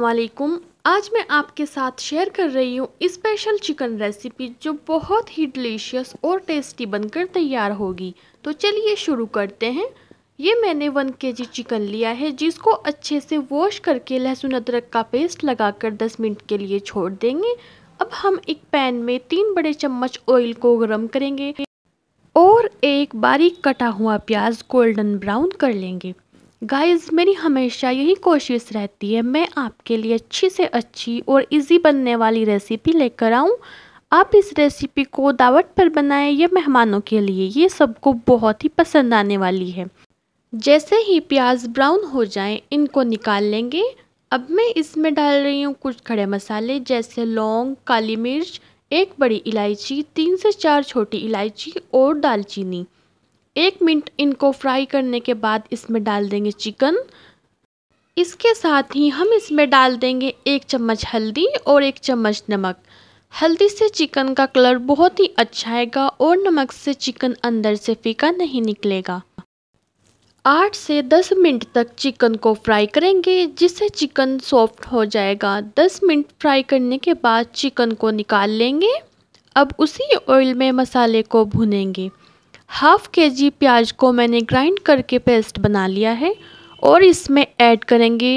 वालेकुम आज मैं आपके साथ शेयर कर रही हूँ स्पेशल चिकन रेसिपी जो बहुत ही डिलीशियस और टेस्टी बनकर तैयार होगी तो चलिए शुरू करते हैं ये मैंने वन के जी चिकन लिया है जिसको अच्छे से वॉश करके लहसुन अदरक का पेस्ट लगाकर 10 मिनट के लिए छोड़ देंगे अब हम एक पैन में तीन बड़े चम्मच ऑयल को गर्म करेंगे और एक बारीक कटा हुआ प्याज गोल्डन ब्राउन कर लेंगे गाइस मेरी हमेशा यही कोशिश रहती है मैं आपके लिए अच्छी से अच्छी और इजी बनने वाली रेसिपी लेकर आऊँ आप इस रेसिपी को दावत पर बनाएं या मेहमानों के लिए ये सबको बहुत ही पसंद आने वाली है जैसे ही प्याज ब्राउन हो जाए इनको निकाल लेंगे अब मैं इसमें डाल रही हूँ कुछ खड़े मसाले जैसे लौंग काली मिर्च एक बड़ी इलायची तीन से चार छोटी इलायची और दालचीनी एक मिनट इनको फ्राई करने के बाद इसमें डाल देंगे चिकन इसके साथ ही हम इसमें डाल देंगे एक चम्मच हल्दी और एक चम्मच नमक हल्दी से चिकन का कलर बहुत ही अच्छा आएगा और नमक से चिकन अंदर से फीका नहीं निकलेगा आठ से दस मिनट तक चिकन को फ्राई करेंगे जिससे चिकन सॉफ्ट हो जाएगा दस मिनट फ्राई करने के बाद चिकन को निकाल लेंगे अब उसी ऑयल में मसाले को भुनेंगे हाफ के जी प्याज को मैंने ग्राइंड करके पेस्ट बना लिया है और इसमें ऐड करेंगे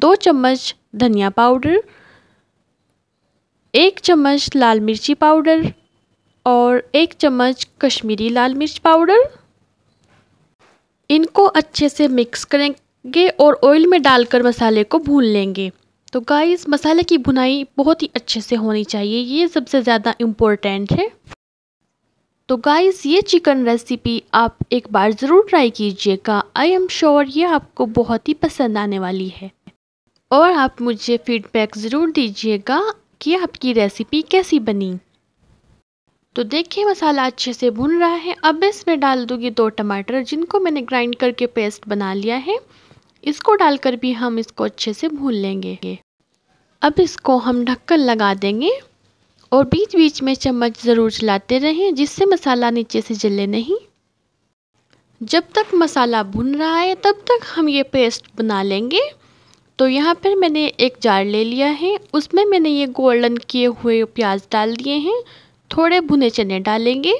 दो चम्मच धनिया पाउडर एक चम्मच लाल मिर्ची पाउडर और एक चम्मच कश्मीरी लाल मिर्च पाउडर इनको अच्छे से मिक्स करेंगे और ऑयल में डालकर मसाले को भून लेंगे तो गाइस मसाले की भुनाई बहुत ही अच्छे से होनी चाहिए ये सबसे ज़्यादा इम्पोर्टेंट है तो गाइस ये चिकन रेसिपी आप एक बार ज़रूर ट्राई कीजिएगा आई एम श्योर ये आपको बहुत ही पसंद आने वाली है और आप मुझे फीडबैक ज़रूर दीजिएगा कि आपकी रेसिपी कैसी बनी तो देखिए मसाला अच्छे से भुन रहा है अब इसमें डाल दूंगी दो टमाटर जिनको मैंने ग्राइंड करके पेस्ट बना लिया है इसको डालकर भी हम इसको अच्छे से भून लेंगे अब इसको हम ढक्कन लगा देंगे और बीच बीच में चम्मच ज़रूर चलाते रहें जिससे मसाला नीचे से जले नहीं जब तक मसाला भुन रहा है तब तक हम ये पेस्ट बना लेंगे तो यहाँ पर मैंने एक जार ले लिया है उसमें मैंने ये गोल्डन किए हुए प्याज डाल दिए हैं थोड़े भुने चने डालेंगे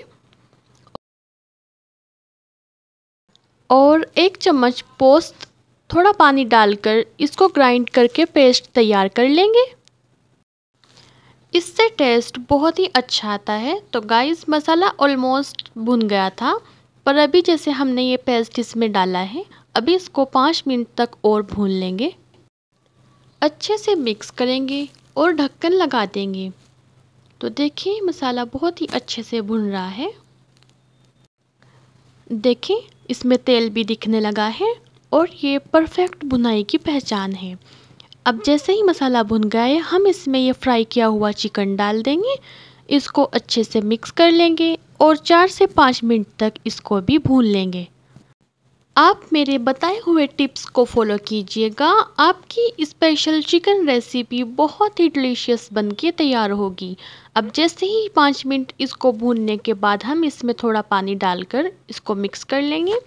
और एक चम्मच पोस्त थोड़ा पानी डालकर इसको ग्राइंड करके पेस्ट तैयार कर लेंगे इससे टेस्ट बहुत ही अच्छा आता है तो गाइस मसाला ऑलमोस्ट भुन गया था पर अभी जैसे हमने ये पेस्ट इसमें डाला है अभी इसको पाँच मिनट तक और भून लेंगे अच्छे से मिक्स करेंगे और ढक्कन लगा देंगे तो देखिए मसाला बहुत ही अच्छे से भुन रहा है देखिए इसमें तेल भी दिखने लगा है और ये परफेक्ट बुनाई की पहचान है अब जैसे ही मसाला भुन गया है हम इसमें ये फ्राई किया हुआ चिकन डाल देंगे इसको अच्छे से मिक्स कर लेंगे और चार से पाँच मिनट तक इसको भी भून लेंगे आप मेरे बताए हुए टिप्स को फॉलो कीजिएगा आपकी स्पेशल चिकन रेसिपी बहुत ही डिलीशियस बनके तैयार होगी अब जैसे ही पाँच मिनट इसको भूनने के बाद हम इसमें थोड़ा पानी डालकर इसको मिक्स कर लेंगे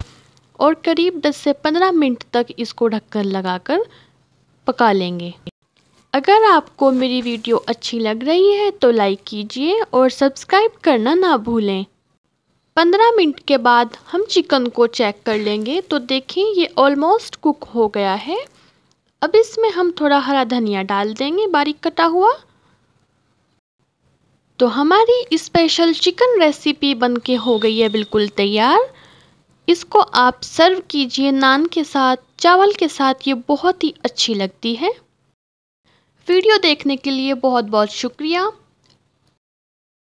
और करीब 10 से 15 मिनट तक इसको ढककर लगाकर पका लेंगे अगर आपको मेरी वीडियो अच्छी लग रही है तो लाइक कीजिए और सब्सक्राइब करना ना भूलें पंद्रह मिनट के बाद हम चिकन को चेक कर लेंगे तो देखें ये ऑलमोस्ट कुक हो गया है अब इसमें हम थोड़ा हरा धनिया डाल देंगे बारीक कटा हुआ तो हमारी स्पेशल चिकन रेसिपी बनके हो गई है बिल्कुल तैयार इसको आप सर्व कीजिए नान के साथ चावल के साथ ये बहुत ही अच्छी लगती है वीडियो देखने के लिए बहुत बहुत शुक्रिया